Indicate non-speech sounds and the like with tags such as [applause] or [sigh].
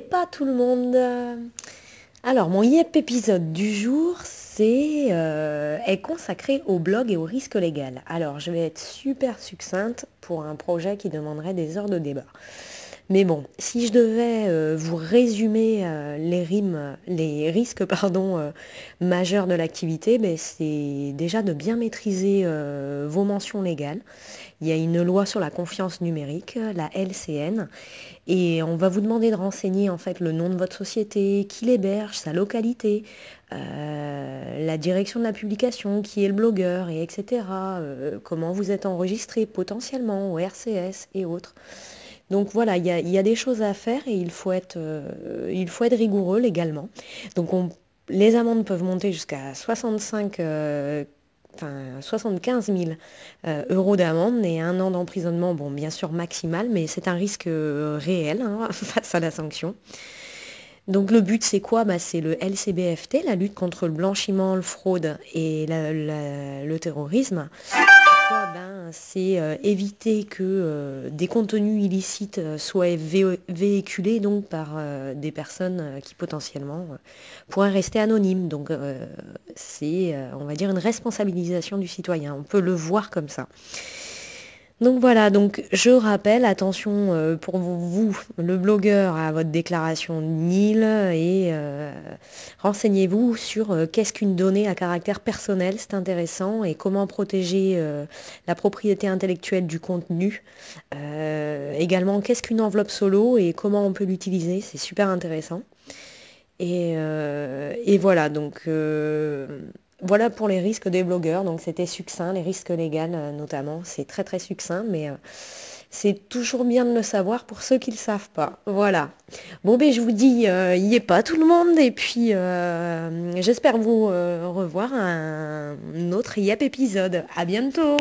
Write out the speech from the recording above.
pas tout le monde Alors mon Yep épisode du jour c'est, euh, est consacré au blog et au risque légal. Alors je vais être super succincte pour un projet qui demanderait des heures de débat. Mais bon, si je devais euh, vous résumer euh, les, risques euh, majeurs de l'activité, ben, c'est déjà de bien maîtriser vos mentions légales. Il y a une loi sur la confiance numérique, la LCN, et on va vous demander de renseigner en fait le nom de votre société, qui l'héberge, sa localité, la direction de la publication, qui est le blogueur, et etc. comment vous êtes enregistré potentiellement au RCS et autres. Donc voilà, il y a, des choses à faire et il faut être, euh, il faut être rigoureux légalement. Donc les amendes peuvent monter jusqu'à 65 75 000 euros d'amende et un an d'emprisonnement, bon, bien sûr maximal, mais c'est un risque euh, réel hein, [laughs] face à la sanction. Donc le but, c'est quoi bah, C'est le LCBFT, la lutte contre le blanchiment, le fraude et le terrorisme. Ben, c'est euh, éviter que euh, des contenus illicites euh, soient véhiculés donc, par des personnes qui potentiellement pourraient rester anonymes. Donc c'est, on va dire, une responsabilisation du citoyen. On peut le voir comme ça. Donc voilà, donc je rappelle, attention euh, pour vous, le blogueur, à votre déclaration NIL et euh, renseignez-vous sur euh, qu'est-ce qu'une donnée à caractère personnel, c'est intéressant, et comment protéger la propriété intellectuelle du contenu. également, qu'est-ce qu'une enveloppe solo et comment on peut l'utiliser, c'est super intéressant. Et, et, voilà, donc voilà pour les risques des blogueurs, donc c'était succinct, les risques légaux euh, notamment, c'est très très succinct, mais euh, c'est toujours bien de le savoir pour ceux qui ne le savent pas. Voilà. Bon ben je vous dis, euh, y est pas tout le monde, et puis euh, j'espère vous revoir un autre YEP épisode. À bientôt